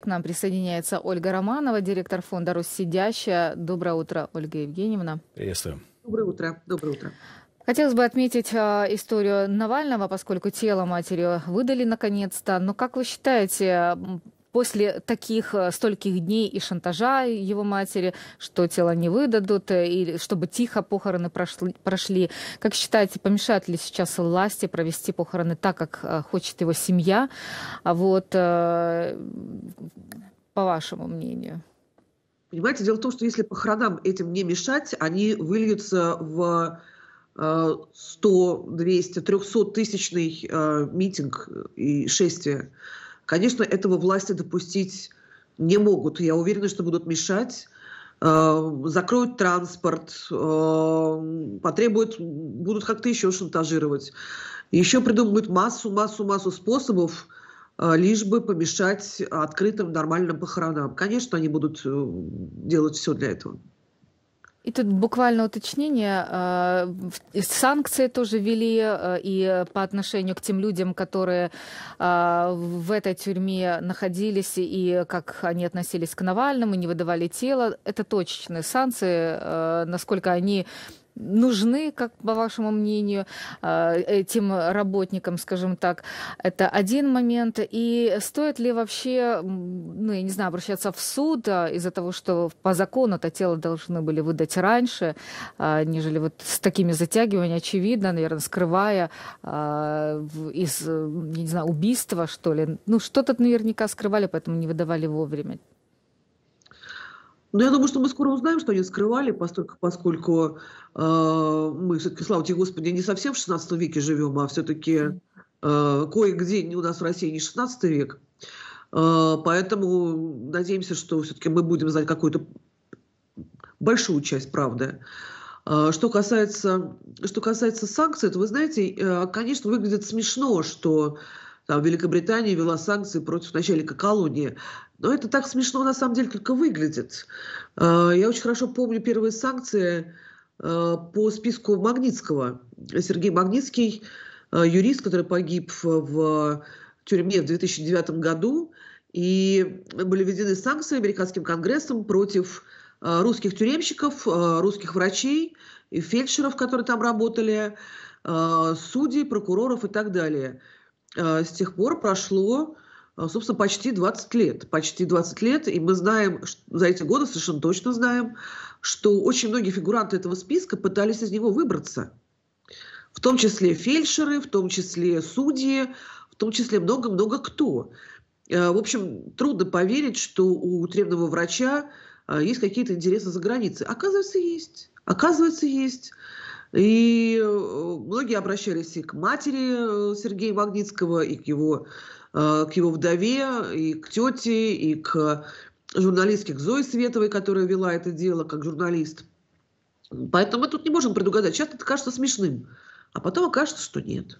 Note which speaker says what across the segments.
Speaker 1: К нам присоединяется Ольга Романова, директор фонда «Россидящая». Доброе утро, Ольга Евгеньевна.
Speaker 2: Приветствую. Доброе утро. Доброе утро.
Speaker 1: Хотелось бы отметить а, историю Навального, поскольку тело матери выдали наконец-то. Но как вы считаете, после таких э, стольких дней и шантажа его матери, что тело не выдадут, э, и чтобы тихо похороны прошли. прошли. Как считаете, помешают ли сейчас власти провести похороны так, как э, хочет его семья? А Вот, по вашему мнению?
Speaker 2: Понимаете, дело в том, что если похоронам этим не мешать, они выльются в 100, 200, 300 тысячный митинг и шествие. Конечно, этого власти допустить не могут. Я уверена, что будут мешать э, закроют транспорт, э, потребуют, будут как-то еще шантажировать. Еще придумают массу, массу, массу способов, э, лишь бы помешать открытым нормальным похоронам. Конечно, они будут делать все для этого.
Speaker 1: И тут буквально уточнение. Э, санкции тоже вели э, и по отношению к тем людям, которые э, в этой тюрьме находились, и как они относились к Навальному, не выдавали тело. Это точечные санкции, насколько они нужны, как по вашему мнению, а, этим работникам, скажем так. Это один момент. И стоит ли вообще, ну, я не знаю, обращаться в суд а, из-за того, что по закону это тело должны были выдать раньше, а, нежели вот с такими затягиваниями, очевидно, наверное, скрывая из, я не знаю, убийства, что ли. Ну, что-то наверняка скрывали, поэтому не выдавали вовремя.
Speaker 2: Но я думаю, что мы скоро узнаем, что они скрывали, поскольку, э, мы все-таки, слава тебе, Господи, не совсем в 16 веке живем, а все-таки э, кое-где у нас в России не 16 век. Э, поэтому надеемся, что все-таки мы будем знать какую-то большую часть правды. Э, что касается, что касается санкций, то вы знаете, э, конечно, выглядит смешно, что там Великобритания вела санкции против начальника колонии. Но это так смешно на самом деле только выглядит. А, я очень хорошо помню первые санкции а, по списку Магнитского. Сергей Магнитский, а, юрист, который погиб в тюрьме в 2009 году, и были введены санкции американским конгрессом против русских тюремщиков, русских врачей и фельдшеров, которые там работали, судей, прокуроров и так далее – Э, с тех пор прошло, э, собственно, почти 20 лет. Почти 20 лет, и мы знаем, за эти годы совершенно точно знаем, что очень многие фигуранты этого списка пытались из него выбраться. В том числе фельдшеры, в том числе судьи, в том числе много-много кто. Э, в общем, трудно поверить, что у требного врача есть какие-то интересы за границей. Оказывается, есть. Оказывается, есть. И э, многие обращались и к матери э, Сергея Магнитского, и к его, э, к его вдове, и к тете, и к журналистке к Зое Световой, которая вела это дело как журналист. Поэтому мы тут не можем предугадать. Сейчас это кажется смешным, а потом окажется, что нет.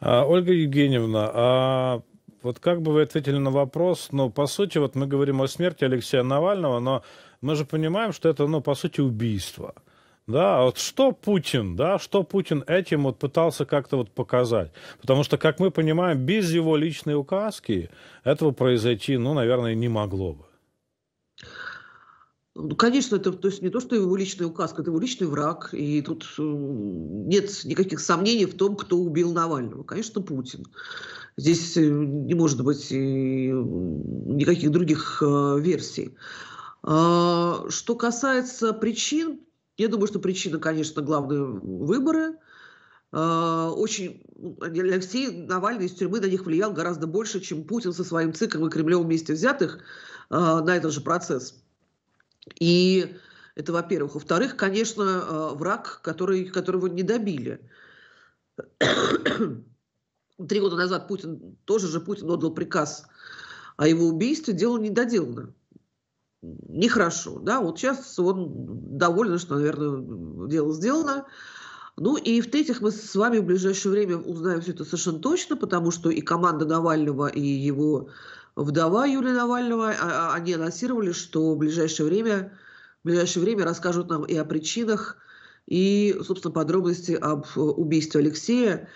Speaker 3: А, Ольга Евгеньевна, а вот как бы вы ответили на вопрос, ну, по сути, вот мы говорим о смерти Алексея Навального, но мы же понимаем, что это, ну, по сути, убийство – да, а вот что Путин, да, что Путин этим вот пытался как-то вот показать. Потому что, как мы понимаем, без его личной указки этого произойти, ну, наверное, не могло бы. Ну, конечно, это то есть не то, что его личная
Speaker 2: указка, это его личный враг. И тут э, нет никаких сомнений в том, кто убил Навального. Конечно, Путин. Здесь э, не может быть э, никаких других версий. А, что касается причин, я думаю, что причина, конечно, главные выборы. А, очень Алексей Навальный из тюрьмы на них влиял гораздо больше, чем Путин со своим циклом и Кремлем вместе взятых а, на этот же процесс. И это, во-первых. Во-вторых, конечно, а, враг, который, которого не добили. Три года назад Путин, тоже же Путин отдал приказ о его убийстве, дело не доделано нехорошо. Да? Вот сейчас он доволен, что, наверное, дело сделано. Ну и в-третьих, мы с вами в ближайшее время узнаем все это совершенно точно, потому что и команда Навального, и его вдова Юлия Навального, а, а, они анонсировали, что в ближайшее время, в ближайшее время расскажут нам и о причинах, и, собственно, подробности об э, убийстве Алексея.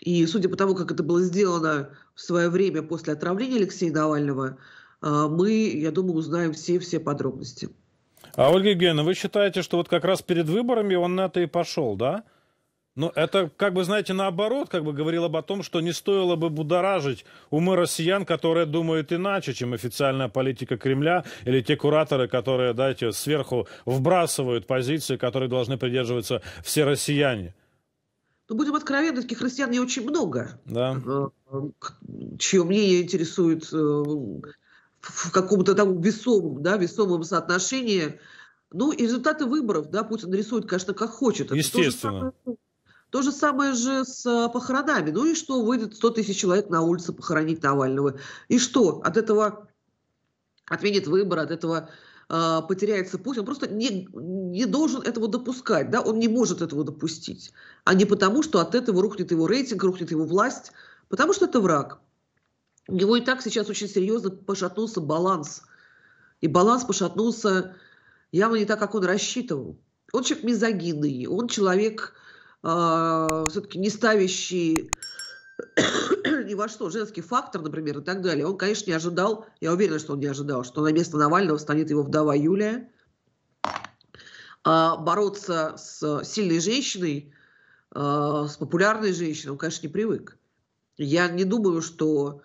Speaker 2: И судя по тому, как это было сделано в свое время после отравления Алексея Навального,
Speaker 3: а мы, я думаю, узнаем все-все подробности. А, Ольга Евгеньевна, вы считаете, что вот как раз перед выборами он на это и пошел, да? Ну, это, как бы, знаете, наоборот, как бы говорил об том, что не стоило бы будоражить умы россиян, которые думают иначе, чем официальная политика Кремля или те кураторы, которые, дайте, сверху вбрасывают позиции, которые должны придерживаться все россияне.
Speaker 2: Ну, будем откровенны, таких россиян не очень много.
Speaker 3: Да. Э, э, чье мнение интересует э,
Speaker 2: в каком-то там весомом, да, весомом соотношении. Ну и результаты выборов, да, Путин рисует, конечно, как хочет. Это Естественно. То же, самое, то же самое же с а, похоронами. Ну и что, выйдет 100 тысяч человек на улице похоронить Навального. И что, от этого отменит выбор, от этого э, потеряется Путин. Он просто не, не должен этого допускать, да, он не может этого допустить. А не потому, что от этого рухнет его рейтинг, рухнет его власть, потому что это враг. У него и так сейчас очень серьезно пошатнулся баланс. И баланс пошатнулся явно не так, как он рассчитывал. Он человек мизогинный, он человек э, а, все-таки не ставящий ни во что, женский фактор, например, и так далее. Он, конечно, не ожидал, я уверена, что он не ожидал, что на место Навального станет его вдова Юлия. А бороться с сильной женщиной, а, с популярной женщиной, он, конечно, не привык. Я не думаю, что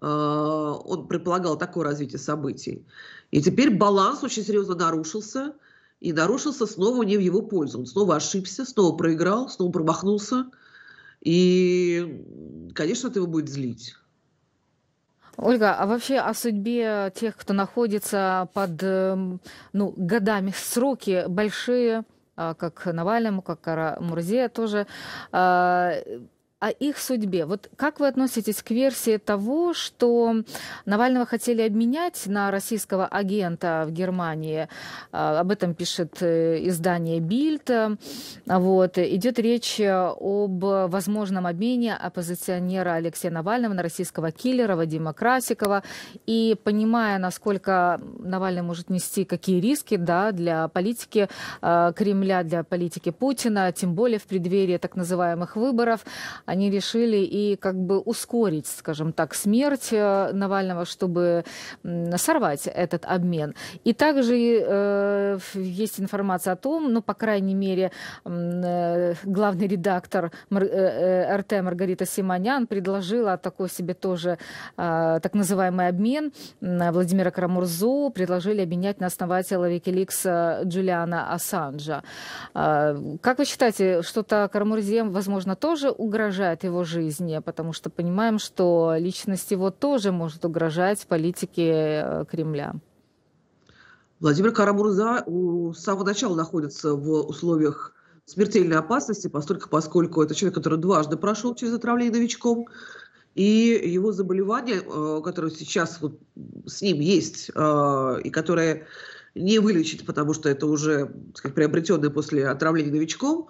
Speaker 2: а, он предполагал такое развитие событий. И теперь баланс очень серьезно нарушился, и нарушился снова не в его пользу. Он снова ошибся, снова проиграл, снова промахнулся. И, конечно, это его будет злить.
Speaker 1: Ольга, а вообще о судьбе тех, кто находится под эм, ну, годами сроки большие, а, как Навальному, как Кара Мурзе тоже а, о их судьбе. Вот как вы относитесь к версии того, что Навального хотели обменять на российского агента в Германии? А, об этом пишет э, издание Бильд. А, вот. Идет речь об возможном обмене оппозиционера Алексея Навального на российского киллера Вадима Красикова. И понимая, насколько Навальный может нести какие риски да, для политики э, Кремля, для политики Путина, тем более в преддверии так называемых выборов, они решили и как бы ускорить, скажем так, смерть э, Навального, чтобы сорвать этот обмен. И также э, есть информация о том, ну, по крайней мере, э, главный редактор РТ э, э, Маргарита Симонян предложила такой себе тоже э, так называемый обмен Владимира Карамурзу, предложили обменять на основателя Викиликса Джулиана Ассанжа. Э, как вы считаете, что-то Карамурзе, возможно, тоже угрожает угрожает его жизни, потому что понимаем, что личность его тоже может угрожать политике э, Кремля.
Speaker 2: Владимир Карамурза с самого начала находится в условиях смертельной опасности, поскольку, поскольку это человек, который дважды прошел через отравление новичком, и его заболевание, э, которое сейчас вот с ним есть, э, и которое не вылечить, потому что это уже сказать, приобретенное после отравления новичком,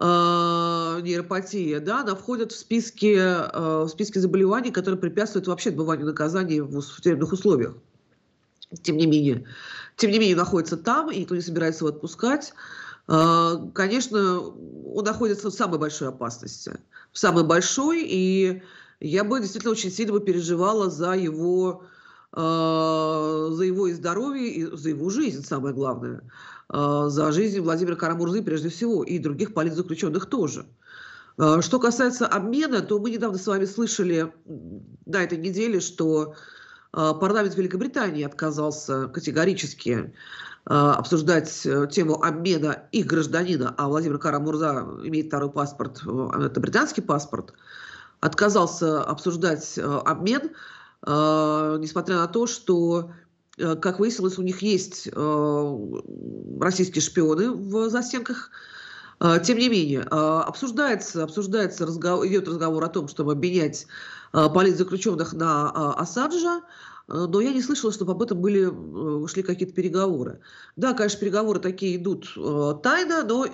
Speaker 2: Э, нейропатия, да, она входит в списки, э, в списки заболеваний, которые препятствуют вообще отбыванию наказания в, в тюремных условиях. Тем не менее, тем не менее находится там, и никто не собирается его отпускать. Э, конечно, он находится в самой большой опасности, в самой большой, и я бы действительно очень сильно бы переживала за его, за его и здоровье, и за его жизнь, самое главное. А, за жизнь Владимира Карамурзы прежде всего и других политзаключенных тоже. А, что касается обмена, то мы недавно с вами слышали на этой неделе, что а, парламент Великобритании отказался категорически обсуждать э, тему обмена их гражданина, а Владимир Карамурза имеет второй паспорт, э, это британский паспорт, отказался обсуждать э, обмен, несмотря на то, что Э, как выяснилось, у них есть э, российские шпионы в застенках. Э, тем не менее, обсуждается, обсуждается разговор, идет разговор о том, чтобы обменять политзаключенных на Ассаджа но я не слышала, чтобы об этом были, шли какие-то переговоры. Да, конечно, переговоры такие идут тайно, но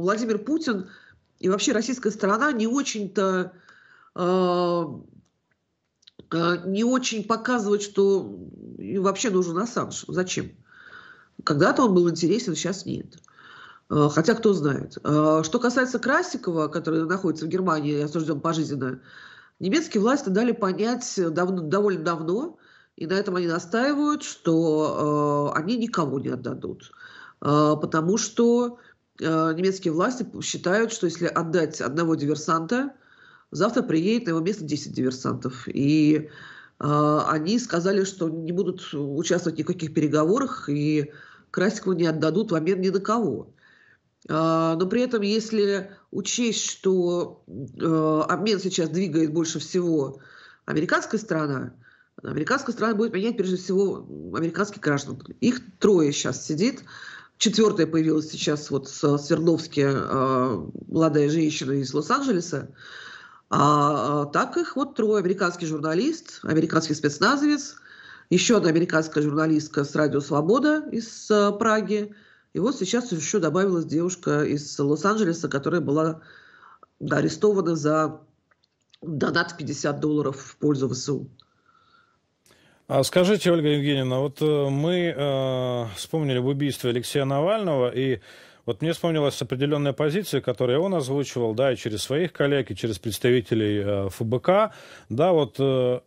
Speaker 2: Владимир Путин и вообще российская сторона не очень-то не очень показывает, что и вообще нужен Ассанж? Зачем? Когда-то он был интересен, сейчас нет. Э, хотя кто знает. Э, что касается Красикова, который находится в Германии, осужден пожизненно, немецкие власти дали понять давно, довольно давно, и на этом они настаивают, что э, они никого не отдадут. потому что немецкие власти считают, что если отдать одного диверсанта, завтра приедет на его место 10 диверсантов. И а, они сказали, что не будут участвовать в никаких переговорах и Красикову не отдадут в обмен ни на кого. А, но при этом, если учесть, что э, обмен сейчас двигает больше всего американская страна, американская страна будет менять прежде всего американских граждан. Их трое сейчас сидит. Четвертая появилась сейчас вот с Свердловске э, молодая женщина из Лос-Анджелеса. А, э, так их вот трое. Американский журналист, американский спецназовец, еще одна американская журналистка с «Радио Свобода» из э, Праги. И вот сейчас еще добавилась девушка из Лос-Анджелеса, которая была арестована за донат в 50 долларов в пользу ВСУ.
Speaker 3: А скажите, Ольга Евгеньевна, вот э, мы э, вспомнили об убийстве Алексея Навального, и вот мне вспомнилась определенная позиция, которую он озвучивал, да, и через своих коллег, и через представителей э, ФБК, да, вот э,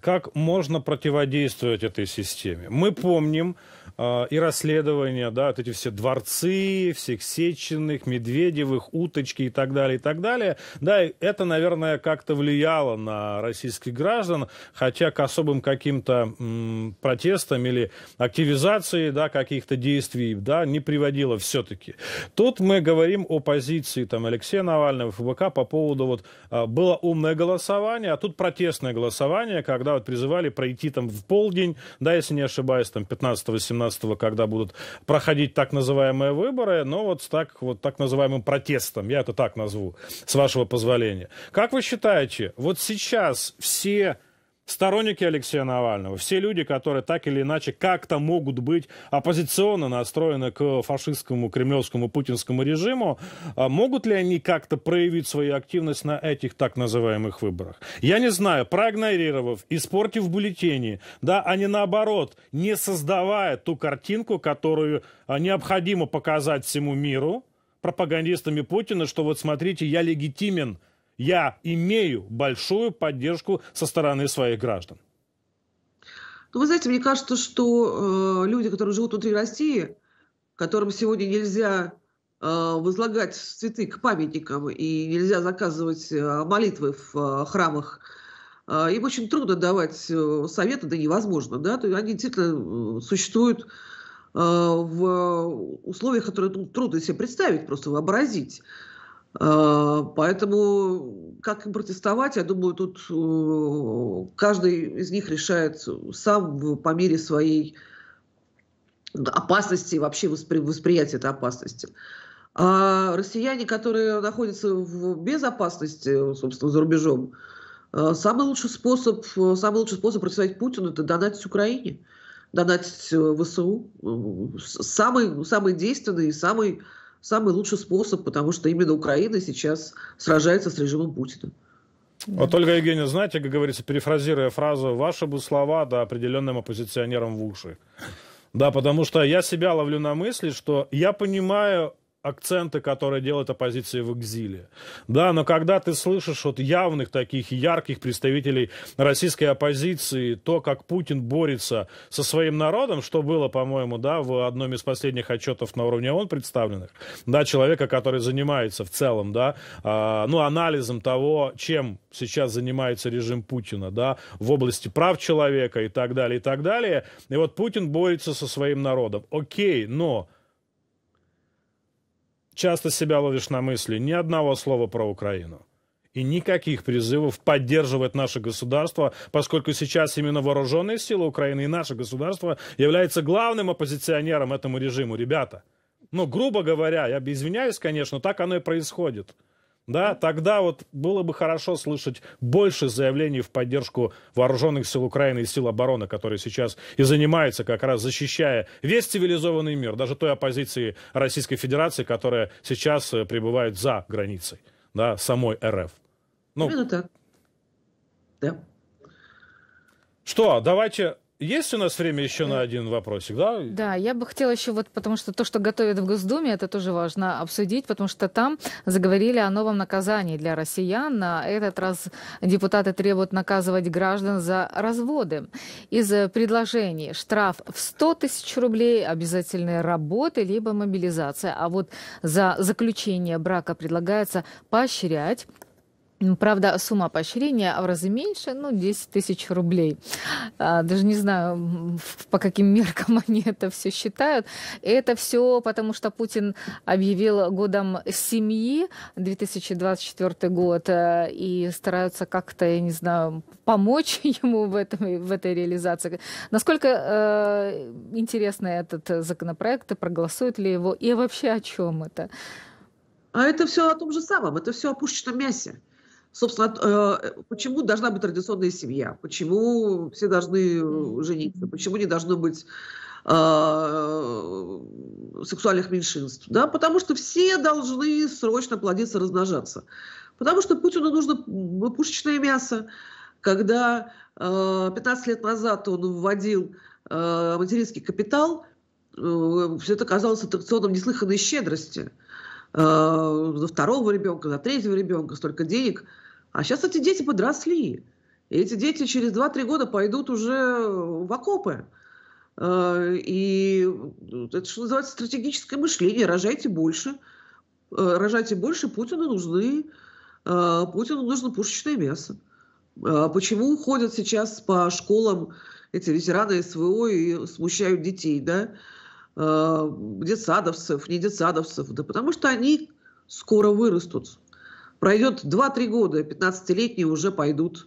Speaker 3: как можно противодействовать этой системе. Мы помним э, и расследования, да, вот эти все дворцы, всех Сеченых, Медведевых, Уточки и так далее, и так далее. Да, и это, наверное, как-то влияло на российских граждан, хотя к особым каким-то м, протестам или активизации, да, каких-то действий, да, не приводило все-таки. Тут мы говорим о позиции, там, Алексея Навального, ФБК по поводу, вот, э, было умное голосование, а тут протестное голосование, когда когда вот призывали пройти там в полдень, да, если не ошибаюсь, там 15-17, когда будут проходить так называемые выборы, но вот с так, вот так называемым протестом, я это так назову, с вашего позволения. Как вы считаете, вот сейчас все сторонники Алексея Навального, все люди, которые так или иначе как-то могут быть оппозиционно настроены к фашистскому, кремлевскому, путинскому режиму, а могут ли они как-то проявить свою активность на этих так называемых выборах? Я не знаю, проигнорировав, испортив бюллетени, да, а не наоборот, не создавая ту картинку, которую а, необходимо показать всему миру, пропагандистами Путина, что вот смотрите, я легитимен – я имею большую поддержку со стороны своих граждан.
Speaker 2: Ну, вы знаете, мне кажется, что э, люди, которые живут внутри России, которым сегодня нельзя э, возлагать цветы к памятникам и нельзя заказывать э, молитвы в э, храмах, э, им очень трудно давать э, советы, да невозможно. Да? То есть они действительно существуют э, в условиях, которые ну, трудно себе представить, просто вообразить. А, поэтому, как им протестовать, я думаю, тут э, каждый из них решает сам по мере своей опасности и вообще воспри восприятия этой опасности. А россияне, которые находятся в безопасности, собственно, за рубежом, э, самый лучший способ, э, самый лучший способ противостоять Путину – это донатить Украине, донатить ВСУ. Самый, самый действенный, и самый самый лучший способ, потому что именно Украина сейчас сражается с режимом
Speaker 3: Путина. Вот Ольга Евгеньевна, знаете, как говорится, перефразируя фразу, ваши бы слова, да, определенным оппозиционерам в уши. Да, потому что я себя ловлю на мысли, что я понимаю акценты, которые делает оппозиция в экзиле. Да, но когда ты слышишь вот явных таких ярких представителей российской оппозиции, то, как Путин борется со своим народом, что было, по-моему, да, в одном из последних отчетов на уровне ООН представленных, да, человека, который занимается в целом, да, э, ну, анализом того, чем сейчас занимается режим Путина, да, в области прав человека и так далее, и так далее. И вот Путин борется со своим народом. Окей, но Часто себя ловишь на мысли ни одного слова про Украину. И никаких призывов поддерживать наше государство, поскольку сейчас именно вооруженные силы Украины и наше государство является главным оппозиционером этому режиму, ребята. Ну, грубо говоря, я извиняюсь, конечно, так оно и происходит да, тогда вот было бы хорошо слышать больше заявлений в поддержку вооруженных сил Украины и сил обороны, которые сейчас и занимаются как раз защищая весь цивилизованный мир, даже той оппозиции Российской Федерации, которая сейчас э, пребывает за границей, да, самой РФ. Ну, Именно так. Да. Что, давайте есть у нас время еще на один вопросик, да? Да,
Speaker 1: я бы хотела еще вот, потому что то, что готовят в Госдуме, это тоже важно обсудить, потому что там заговорили о новом наказании для россиян. На этот раз депутаты требуют наказывать граждан за разводы. Из предложений штраф в 100 тысяч рублей, обязательные работы, либо мобилизация. А вот за заключение брака предлагается поощрять Правда, сумма поощрения в разы меньше, ну, 10 тысяч рублей. А, даже не знаю, по каким меркам они это все считают. Это все потому, что Путин объявил годом семьи 2024 год э, и стараются как-то, я не знаю, помочь ему в, этом, в этой реализации. Насколько э, интересно этот законопроект, и проголосуют ли его, и вообще о чем это?
Speaker 2: А это все о том же самом, это все о пушечном мясе. Собственно, э, почему должна быть традиционная семья? Почему все должны э, жениться? Почему не должно быть э, сексуальных меньшинств, да, потому что все должны срочно плодиться, размножаться. Потому что Путину нужно пушечное мясо. Когда 15 лет назад он вводил материнский капитал, все это казалось аттракционом неслыханной щедрости. За второго ребенка, за третьего ребенка столько денег – а сейчас эти дети подросли. И эти дети через 2-3 года пойдут уже в окопы. Э, и это, что называется, стратегическое мышление. Рожайте больше. Э, рожайте больше. Путину нужны, э, Путину нужно пушечное мясо. Почему ходят сейчас по школам эти ветераны СВО и смущают детей, да? Детсадовцев, не детсадовцев. Да потому что они скоро вырастут. Пройдет 2-3 года, 15-летние уже пойдут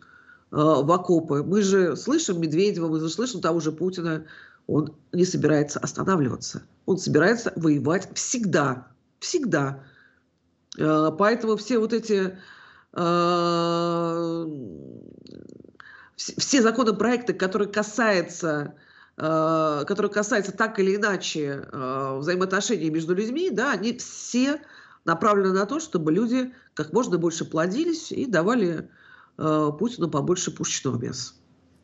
Speaker 2: э, в окопы. Мы же слышим Медведева, мы же слышим того же Путина. Он не собирается останавливаться. Он собирается воевать всегда. Всегда. Э, поэтому все вот эти... Э, все законопроекты, которые касаются э, которые касаются так или иначе э, взаимоотношений между людьми, да, они все направлена на то, чтобы люди как можно больше плодились и давали э, Путину побольше пушечного мяса.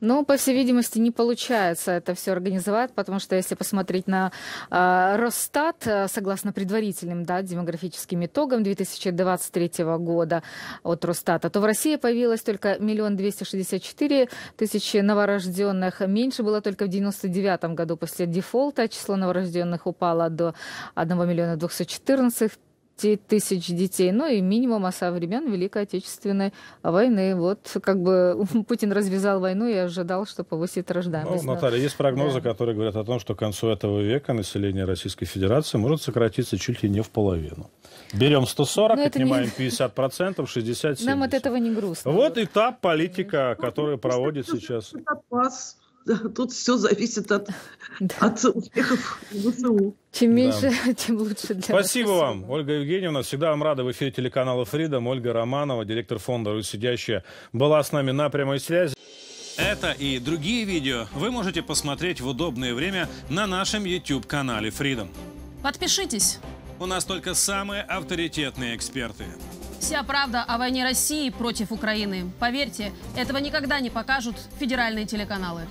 Speaker 1: Ну, по всей видимости, не получается это все организовать, потому что если посмотреть на э, Росстат, э, согласно предварительным да, демографическим итогам 2023 года от Росстата, то в России появилось только миллион двести шестьдесят четыре тысячи новорожденных. Меньше было только в 99 году после дефолта. Число новорожденных упало до 1 миллиона двухсот четырнадцать тысяч детей, ну и минимум минимума со времен Великой Отечественной войны. Вот как бы Путин развязал войну и ожидал, что повысит рождаемость. Ну, Наталья,
Speaker 3: есть прогнозы, да. которые говорят о том, что к концу этого века население Российской Федерации может сократиться чуть ли не в половину. Берем 140, Но ну, отнимаем не... 50%, 60 70. Нам
Speaker 1: от этого не грустно.
Speaker 3: Вот этап политика, ну, который проводит сейчас. Это пас тут все зависит
Speaker 1: от, да. от успехов ВСУ. Чем меньше, да. тем лучше для Спасибо
Speaker 3: вас. вам, Ольга Евгеньевна. Всегда вам рада в эфире телеканала «Фридом». Ольга Романова, директор фонда «Русидящая», была с нами на прямой связи. Это и другие видео вы можете посмотреть в удобное время на нашем YouTube-канале Freedom. Подпишитесь. У нас только самые авторитетные эксперты.
Speaker 2: Вся правда о войне России против Украины.
Speaker 1: Поверьте, этого никогда не покажут федеральные телеканалы.